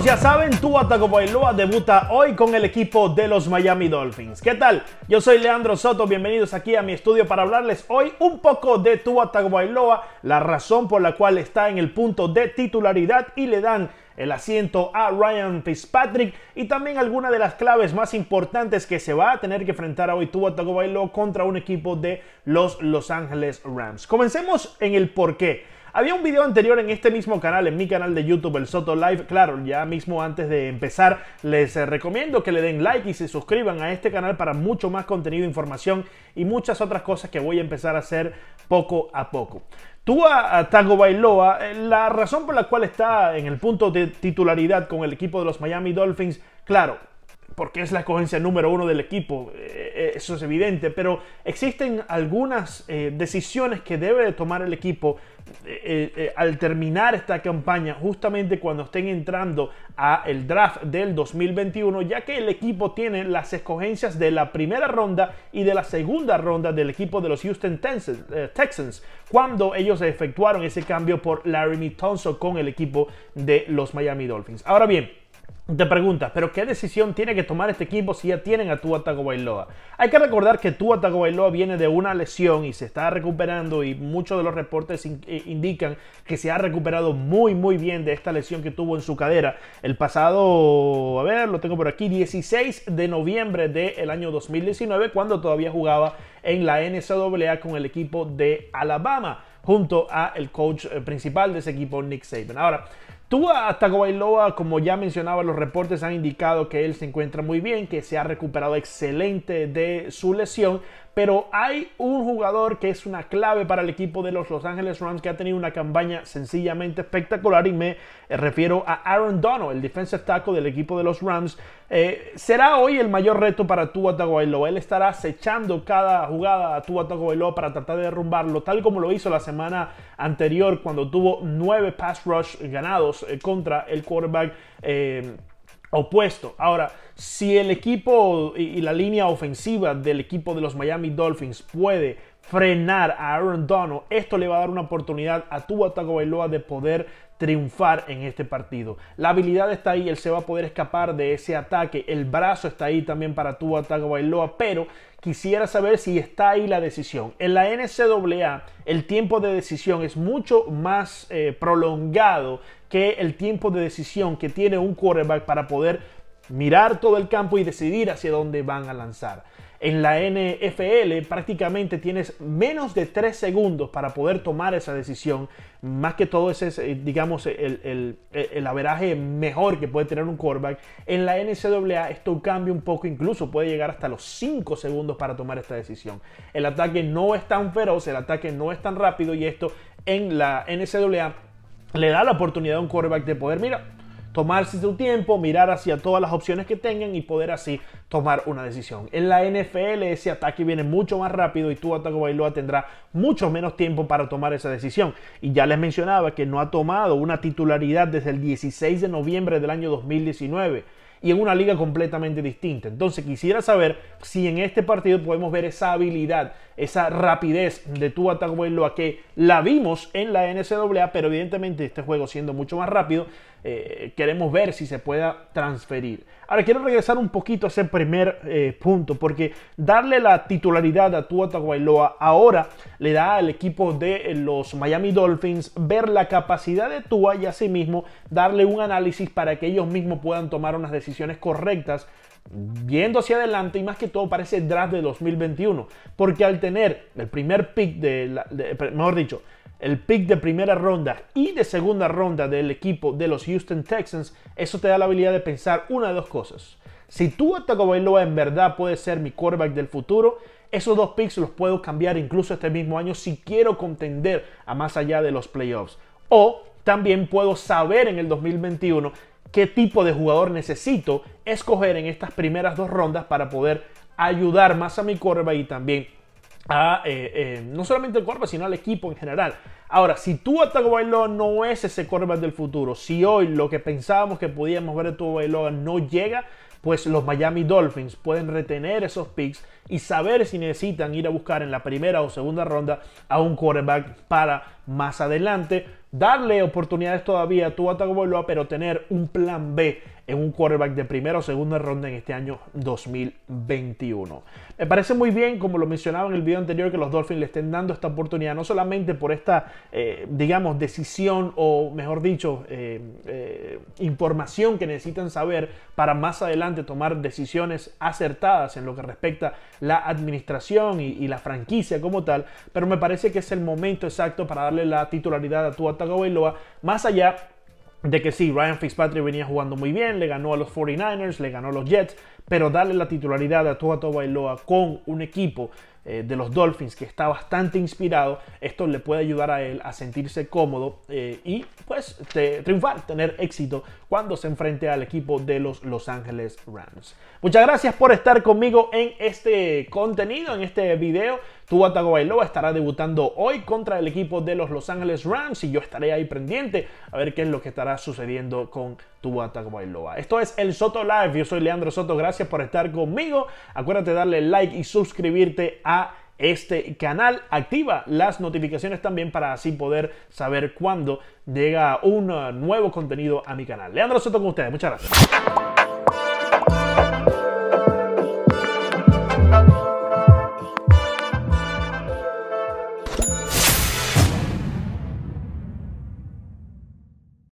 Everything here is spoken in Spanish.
ya saben, Tua Bailoa debuta hoy con el equipo de los Miami Dolphins. ¿Qué tal? Yo soy Leandro Soto, bienvenidos aquí a mi estudio para hablarles hoy un poco de Tua Bailoa la razón por la cual está en el punto de titularidad y le dan el asiento a Ryan Fitzpatrick y también alguna de las claves más importantes que se va a tener que enfrentar hoy Tua Bailoa contra un equipo de los Los Angeles Rams. Comencemos en el porqué. Había un video anterior en este mismo canal, en mi canal de YouTube, el Soto Live. Claro, ya mismo antes de empezar, les eh, recomiendo que le den like y se suscriban a este canal para mucho más contenido, información y muchas otras cosas que voy a empezar a hacer poco a poco. Tua a Tago Bailoa, eh, la razón por la cual está en el punto de titularidad con el equipo de los Miami Dolphins, claro, porque es la escogencia número uno del equipo, eh, eh, eso es evidente, pero existen algunas eh, decisiones que debe tomar el equipo al terminar esta campaña, justamente cuando estén entrando a el draft del 2021, ya que el equipo tiene las escogencias de la primera ronda y de la segunda ronda del equipo de los Houston Texans, cuando ellos efectuaron ese cambio por Larry Thompson con el equipo de los Miami Dolphins. Ahora bien, te preguntas, pero ¿qué decisión tiene que tomar este equipo si ya tienen a Tua Tagovailoa? Hay que recordar que Tua Tagovailoa viene de una lesión y se está recuperando y muchos de los reportes eh, indican que se ha recuperado muy muy bien de esta lesión que tuvo en su cadera el pasado, a ver, lo tengo por aquí, 16 de noviembre del año 2019 cuando todavía jugaba en la NCAA con el equipo de Alabama junto a el coach eh, principal de ese equipo, Nick Saban. Ahora, Tua Tagovailoa, como ya mencionaba, los reportes han indicado que él se encuentra muy bien, que se ha recuperado excelente de su lesión, pero hay un jugador que es una clave para el equipo de los Los Angeles Rams que ha tenido una campaña sencillamente espectacular y me eh, refiero a Aaron Donald, el defensive tackle del equipo de los Rams. Eh, será hoy el mayor reto para Tua Tagovailoa. Él estará acechando cada jugada a Tua Tagovailoa para tratar de derrumbarlo, tal como lo hizo la semana anterior cuando tuvo nueve pass rush ganados eh, contra el quarterback opuesto. Ahora, si el equipo y la línea ofensiva del equipo de los Miami Dolphins puede frenar a Aaron Donald, esto le va a dar una oportunidad a Tua Tagovailoa de poder triunfar en este partido. La habilidad está ahí, él se va a poder escapar de ese ataque, el brazo está ahí también para tu ataque Bailoa, pero quisiera saber si está ahí la decisión. En la NCAA el tiempo de decisión es mucho más eh, prolongado que el tiempo de decisión que tiene un quarterback para poder mirar todo el campo y decidir hacia dónde van a lanzar. En la NFL prácticamente tienes menos de 3 segundos para poder tomar esa decisión. Más que todo ese es, eh, digamos, el, averaje mejor que puede tener un quarterback. En la NCAA esto cambia un poco, incluso puede llegar hasta los 5 segundos para tomar esta decisión. El ataque no es tan feroz, el ataque no es tan rápido y esto en la NCAA le da la oportunidad a un quarterback de poder, mira, tomarse su tiempo, mirar hacia todas las opciones que tengan y poder así tomar una decisión. En la NFL ese ataque viene mucho más rápido y tu ataque Bailoa tendrá mucho menos tiempo para tomar esa decisión. Y ya les mencionaba que no ha tomado una titularidad desde el 16 de noviembre del año 2019 y en una liga completamente distinta. Entonces quisiera saber si en este partido podemos ver esa habilidad, esa rapidez de tu Tua Bailoa que la vimos en la NCAA, pero evidentemente este juego siendo mucho más rápido, eh, queremos ver si se pueda transferir. Ahora quiero regresar un poquito a ese primer eh, punto, porque darle la titularidad a Tua Tagovailoa ahora le da al equipo de eh, los Miami Dolphins ver la capacidad de Tua y asimismo darle un análisis para que ellos mismos puedan tomar unas decisiones correctas viendo hacia adelante y más que todo parece draft de 2021, porque al tener el primer pick de, la, mejor dicho, el pick de primera ronda y de segunda ronda del equipo de los Houston Texans, eso te da la habilidad de pensar una de dos cosas. Si tú Bailoa en verdad puede ser mi quarterback del futuro, esos dos picks los puedo cambiar incluso este mismo año si quiero contender a más allá de los playoffs. O también puedo saber en el 2021 qué tipo de jugador necesito escoger en estas primeras dos rondas para poder ayudar más a mi quarterback y también a eh, eh, no solamente el quarterback, sino al equipo en general. Ahora, si tu Atago Bailoa no es ese quarterback del futuro, si hoy lo que pensábamos que podíamos ver de tu Bailoa no llega, pues los Miami Dolphins pueden retener esos picks y saber si necesitan ir a buscar en la primera o segunda ronda a un quarterback para más adelante darle oportunidades todavía a tu Bailoa, pero tener un plan B en un quarterback de primera o segunda ronda en este año 2021. Me parece muy bien, como lo mencionaba en el video anterior, que los Dolphins le estén dando esta oportunidad, no solamente por esta, eh, digamos, decisión o, mejor dicho, eh, eh, información que necesitan saber para más adelante tomar decisiones acertadas en lo que respecta la administración y, la franquicia como tal, pero me parece que es el momento exacto para darle la titularidad a Tua Bailoa, más allá de que sí, Ryan Fitzpatrick venía jugando muy bien, le ganó a los 49ers, le ganó a los Jets, pero darle la titularidad a Tua Bailoa con un equipo eh, de los Dolphins, que está bastante inspirado, esto le puede ayudar a él a sentirse cómodo eh, y pues triunfar, tener éxito cuando se enfrente al equipo de los Los Angeles Rams. Muchas gracias por estar conmigo en este contenido, en este video. Tua Tagovailoa estará debutando hoy contra el equipo de los Los Angeles Rams y yo estaré ahí pendiente a ver qué es lo que estará sucediendo con Tua Tagovailoa. Esto es El Soto Live, yo soy Leandro Soto, gracias por estar conmigo. Acuérdate de darle like y suscribirte a este canal. Activa las notificaciones también para así poder saber cuando llega un nuevo contenido a mi canal. Leandro Soto con ustedes. Muchas gracias.